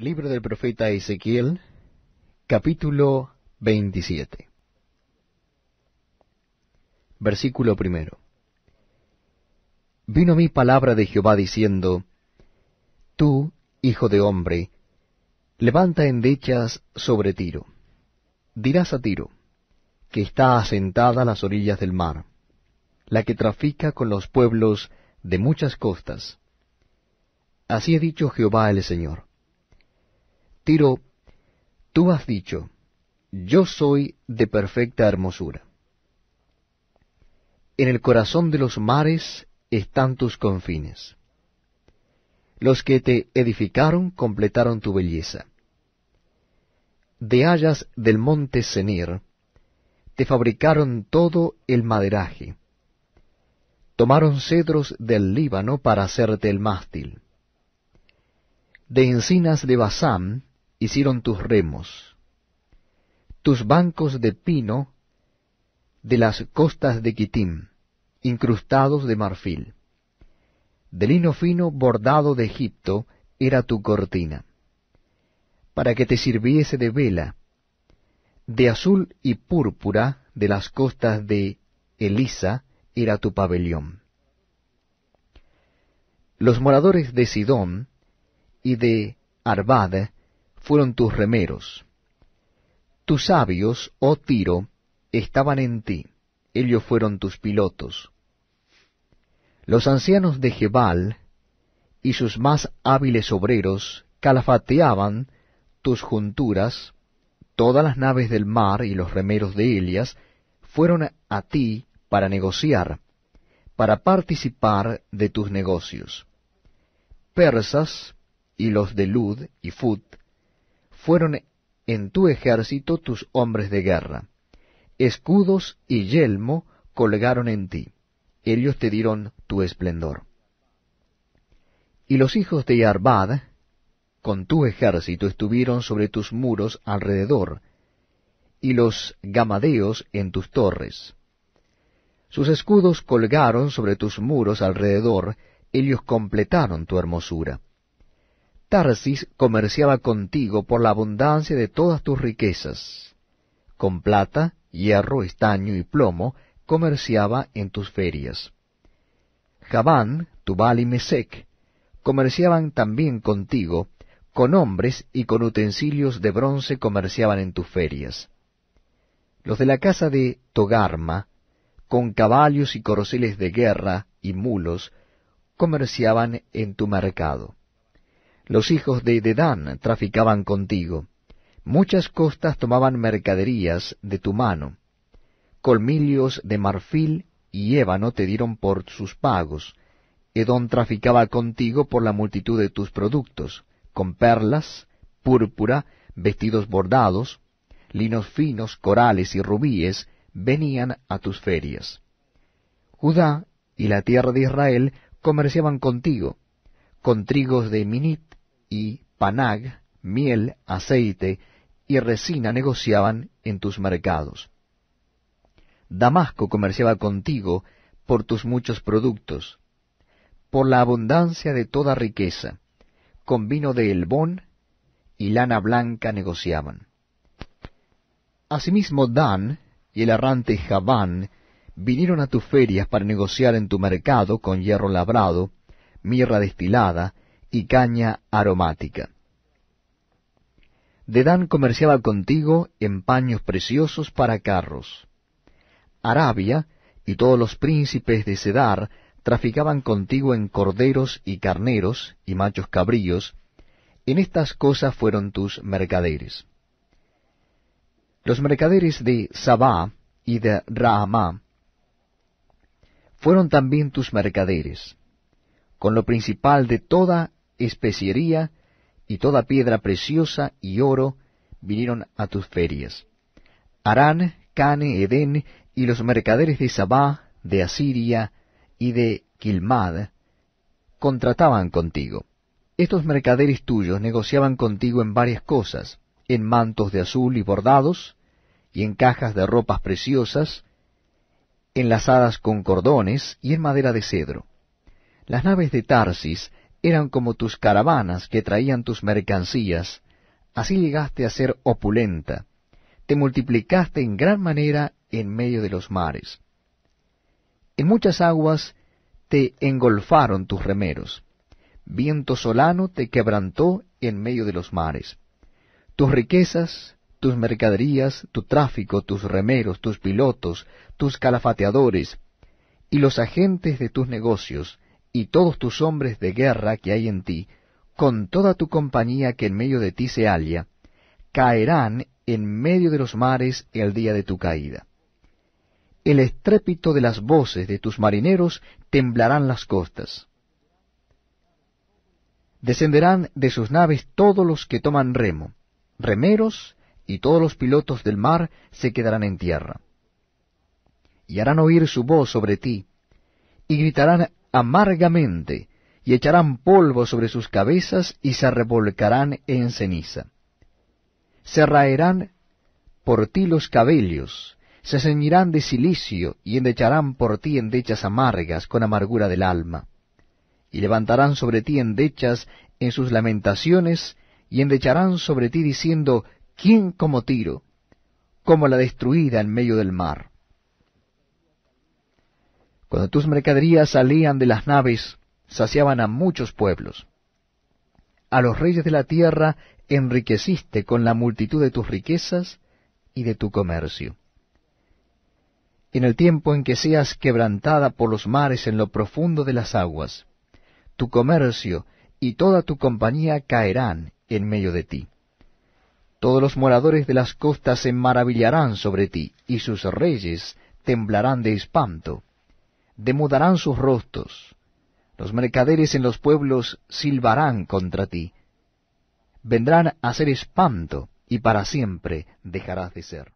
Libro del profeta Ezequiel, capítulo 27. Versículo primero. Vino mi palabra de Jehová diciendo, Tú, hijo de hombre, levanta endechas sobre Tiro. Dirás a Tiro, que está asentada a las orillas del mar, la que trafica con los pueblos de muchas costas. Así ha dicho Jehová el Señor Tiro, tú has dicho, yo soy de perfecta hermosura. En el corazón de los mares están tus confines. Los que te edificaron completaron tu belleza. De hayas del monte Senir te fabricaron todo el maderaje. Tomaron cedros del Líbano para hacerte el mástil. De encinas de Basán hicieron tus remos. Tus bancos de pino de las costas de Quitim, incrustados de marfil. De lino fino bordado de Egipto era tu cortina, para que te sirviese de vela, de azul y púrpura de las costas de Elisa era tu pabellón. Los moradores de Sidón y de Arbada, fueron tus remeros. Tus sabios, oh Tiro, estaban en ti, ellos fueron tus pilotos. Los ancianos de Jebal y sus más hábiles obreros calafateaban tus junturas, todas las naves del mar y los remeros de Elias fueron a ti para negociar, para participar de tus negocios. Persas y los de Lud y Fut fueron en tu ejército tus hombres de guerra. Escudos y yelmo colgaron en ti. Ellos te dieron tu esplendor. Y los hijos de Yarbad con tu ejército, estuvieron sobre tus muros alrededor, y los gamadeos en tus torres. Sus escudos colgaron sobre tus muros alrededor, ellos completaron tu hermosura. Tarsis comerciaba contigo por la abundancia de todas tus riquezas. Con plata, hierro, estaño y plomo comerciaba en tus ferias. Javán, Tubal y Mesec comerciaban también contigo, con hombres y con utensilios de bronce comerciaban en tus ferias. Los de la casa de Togarma, con caballos y corceles de guerra y mulos, comerciaban en tu mercado los hijos de Dedán traficaban contigo. Muchas costas tomaban mercaderías de tu mano. Colmillos de marfil y ébano te dieron por sus pagos. Edón traficaba contigo por la multitud de tus productos, con perlas, púrpura, vestidos bordados, linos finos, corales y rubíes, venían a tus ferias. Judá y la tierra de Israel comerciaban contigo, con trigos de Minit, y panag, miel, aceite y resina negociaban en tus mercados. Damasco comerciaba contigo por tus muchos productos, por la abundancia de toda riqueza, con vino de elbón y lana blanca negociaban. Asimismo Dan y el errante Javán vinieron a tus ferias para negociar en tu mercado con hierro labrado, mirra destilada, y caña aromática. Dedán comerciaba contigo en paños preciosos para carros. Arabia y todos los príncipes de Sedar traficaban contigo en corderos y carneros y machos cabríos, en estas cosas fueron tus mercaderes. Los mercaderes de Sabá y de Rahamá fueron también tus mercaderes. Con lo principal de toda especiería y toda piedra preciosa y oro vinieron a tus ferias. Arán, Cane, Edén y los mercaderes de Sabá, de Asiria y de Quilmad contrataban contigo. Estos mercaderes tuyos negociaban contigo en varias cosas, en mantos de azul y bordados, y en cajas de ropas preciosas, enlazadas con cordones y en madera de cedro. Las naves de Tarsis eran como tus caravanas que traían tus mercancías, así llegaste a ser opulenta, te multiplicaste en gran manera en medio de los mares. En muchas aguas te engolfaron tus remeros, viento solano te quebrantó en medio de los mares. Tus riquezas, tus mercaderías, tu tráfico, tus remeros, tus pilotos, tus calafateadores, y los agentes de tus negocios, y todos tus hombres de guerra que hay en ti, con toda tu compañía que en medio de ti se halla, caerán en medio de los mares el día de tu caída. El estrépito de las voces de tus marineros temblarán las costas. Descenderán de sus naves todos los que toman remo, remeros y todos los pilotos del mar se quedarán en tierra. Y harán oír su voz sobre ti, y gritarán amargamente, y echarán polvo sobre sus cabezas y se revolcarán en ceniza. Se raerán por ti los cabellos, se ceñirán de silicio, y endecharán por ti endechas amargas con amargura del alma. Y levantarán sobre ti endechas en sus lamentaciones y endecharán sobre ti diciendo, ¿quién como Tiro? Como la destruida en medio del mar. Cuando tus mercaderías salían de las naves, saciaban a muchos pueblos. A los reyes de la tierra enriqueciste con la multitud de tus riquezas y de tu comercio. En el tiempo en que seas quebrantada por los mares en lo profundo de las aguas, tu comercio y toda tu compañía caerán en medio de ti. Todos los moradores de las costas se maravillarán sobre ti, y sus reyes temblarán de espanto demudarán sus rostros, los mercaderes en los pueblos silbarán contra ti, vendrán a ser espanto, y para siempre dejarás de ser.